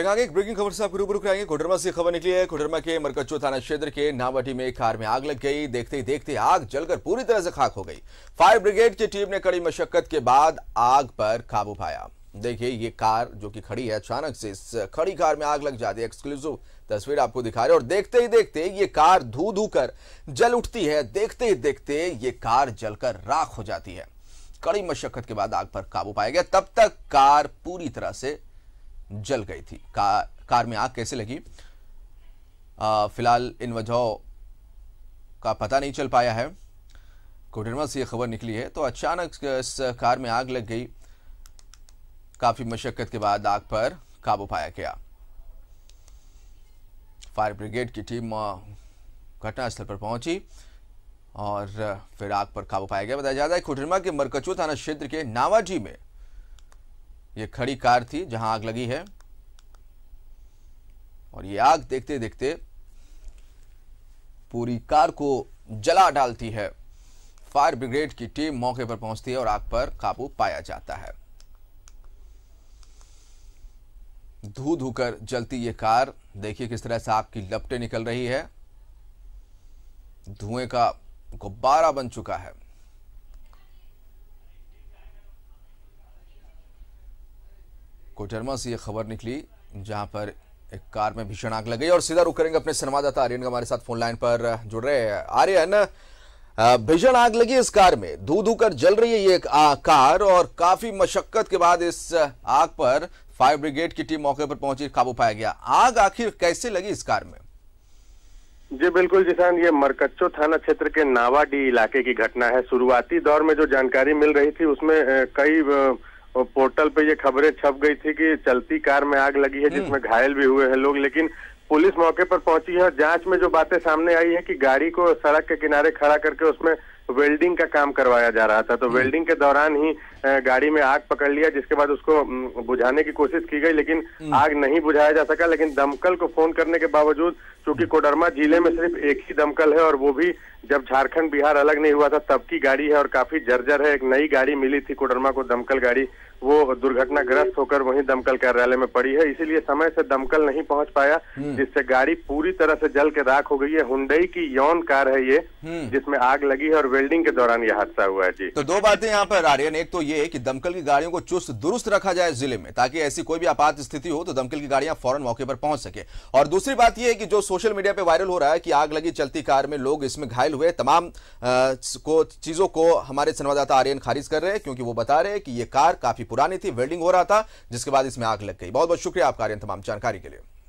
एक आगे एक ब्रेकिंग खबर से आपको रूबरू कराएंगे कोडरमा से खबर निकली है कोडरमा के मरकच्चो थाना क्षेत्र के नावटी में कार में आग लग गई देखते ही देखते आग जलकर पूरी तरह से खाक हो गई फायर ब्रिगेड की टीम ने कड़ी मशक्कत के बाद आग पर काबू पाया देखिए ये कार जो कि खड़ी है अचानक से इस खड़ी कार में आग लग जाती है एक्सक्लूसिव तस्वीर आपको दिखा रहे और देखते ही देखते ये कार धू धू कर जल उठती है देखते ही देखते ये कार जलकर राख हो जाती है कड़ी मशक्कत के बाद आग पर काबू पाया गया तब तक कार पूरी तरह से जल गई थी का, कार में आग कैसे लगी फिलहाल इन वजहों का पता नहीं चल पाया है कोडरमा से यह खबर निकली है तो अचानक इस कार में आग लग गई काफ़ी मशक्क़त के बाद आग पर काबू पाया गया फायर ब्रिगेड की टीम घटनास्थल पर पहुंची और फिर आग पर काबू पाया गया बताया जा रहा है कोडरमा के मरकचू थाना क्षेत्र के नावाजी में ये खड़ी कार थी जहां आग लगी है और ये आग देखते देखते पूरी कार को जला डालती है फायर ब्रिगेड की टीम मौके पर पहुंचती है और आग पर काबू पाया जाता है धू धू कर जलती ये कार देखिए किस तरह से आग की लपटें निकल रही है धुएं का गुब्बारा बन चुका है कोटरमा से ये खबर निकली जहां पर एक कार में भीषण आग लग गई और सीधा रुक करेंगे अपने संवाददाता आर्यन हमारे साथ फोन लाइन पर जुड़ रहे हैं आर्यन भीषण आग लगी इस कार में धू धू कर जल रही है ये आ, कार और काफी मशक्कत के बाद इस आग पर फायर ब्रिगेड की टीम मौके पर पहुंची काबू पाया गया आग आखिर कैसे लगी इस कार में जी बिल्कुल जिसान ये मरकच्चो थाना क्षेत्र के नावाडी इलाके की घटना है शुरुआती दौर में जो जानकारी मिल रही थी उसमें कई और पोर्टल पे ये खबरें छप गई थी कि चलती कार में आग लगी है हम्म। जिसमें घायल भी हुए हैं लोग लेकिन पुलिस मौके पर पहुंची है और जांच में जो बातें सामने आई है कि गाड़ी को सड़क के किनारे खड़ा करके उसमें वेल्डिंग का काम करवाया जा रहा था तो हम्म। वेल्डिंग के दौरान ही गाड़ी में आग पकड़ लिया जिसके बाद उसको बुझाने की कोशिश की गई लेकिन हम्म। आग नहीं बुझाया जा सका लेकिन दमकल को फोन करने के बावजूद क्योंकि कोडरमा जिले में सिर्फ एक ही दमकल है और वो भी जब झारखंड बिहार अलग नहीं हुआ था तब की गाड़ी है और काफी जर्जर है एक नई गाड़ी मिली थी कोडरमा को दमकल गाड़ी वो दुर्घटनाग्रस्त होकर वहीं दमकल कार्यालय में पड़ी है इसीलिए समय से दमकल नहीं पहुंच पाया हम्म। जिससे गाड़ी पूरी तरह से जल के राख हो गई है हुंडई की यौन कार है ये हम्म। जिसमें आग लगी है और वेल्डिंग के दौरान यह हादसा हुआ है जी तो दो बातें यहाँ पर आर्यन एक तो ये कि दमकल की गाड़ियों को चुस्त दुरुस्त रखा जाए जिले में ताकि ऐसी कोई भी आपात स्थिति हो तो दमकल की गाड़ियां फौरन मौके पर पहुंच सके और दूसरी बात यह है की जो सोशल मीडिया पर वायरल हो रहा है की आग लगी चलती कार में लोग इसमें घायल घायल हुए तमाम को चीज़ों को हमारे संवाददाता आर्यन खारिज कर रहे हैं क्योंकि वो बता रहे हैं कि ये कार काफ़ी पुरानी थी वेल्डिंग हो रहा था जिसके बाद इसमें आग लग गई बहुत बहुत शुक्रिया आपका आर्यन तमाम जानकारी के लिए